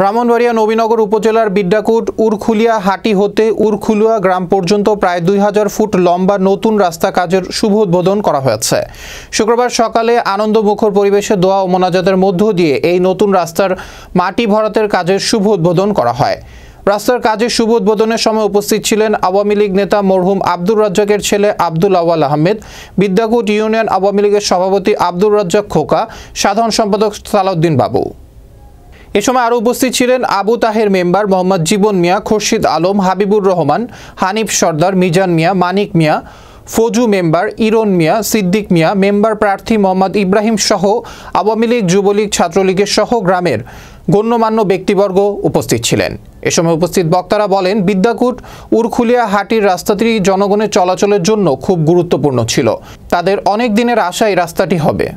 ব্রাহ্মণবাড়িয়া নবীনগর উপজেলার বিদ্যাকুট উরখুলিয়া হাটি হতে উরখুলুয়া গ্রাম পর্যন্ত প্রায় দুই হাজার ফুট লম্বা নতুন রাস্তা কাজের শুভ উদ্বোধন করা হয়েছে শুক্রবার সকালে আনন্দমুখর পরিবেশে দোয়া ও মোনাজাতের মধ্য দিয়ে এই নতুন রাস্তার মাটি ভরাতের কাজের শুভ উদ্বোধন করা হয় রাস্তার কাজে শুভ উদ্বোধনের সময় উপস্থিত ছিলেন আওয়ামী লীগ নেতা মরহুম আব্দুর রাজ্জাকের ছেলে আব্দুল আওয়াল আহমেদ বিদ্যাকুট ইউনিয়ন আওয়ামী লীগের সভাপতি আব্দুর রাজ্জাক খোকা সাধারণ সম্পাদক সালাউদ্দিন বাবু এ সময় আরও উপস্থিত ছিলেন Abu Taher member Mohammad Jibon Mia Khorshed Alam Habibur Rahman Hanif Sardar Mizan Mia Manik Mia Foju member Iron Mia Siddique Mia member প্রার্থী মোহাম্মদ ইব্রাহিম সহ আওয়ামী লীগ যুবলীগ ছাত্রলীগের সহ গ্রামের গণ্যমান্য ব্যক্তিবর্গ উপস্থিত ছিলেন এ সময় উপস্থিত বক্তারা বলেন বিদ্যাকুট উরখুলিয়া হাটির রাস্তাটি জনগণের চলাচলের জন্য খুব গুরুত্বপূর্ণ ছিল তাদের অনেক দিনের আশা এই রাস্তাটি হবে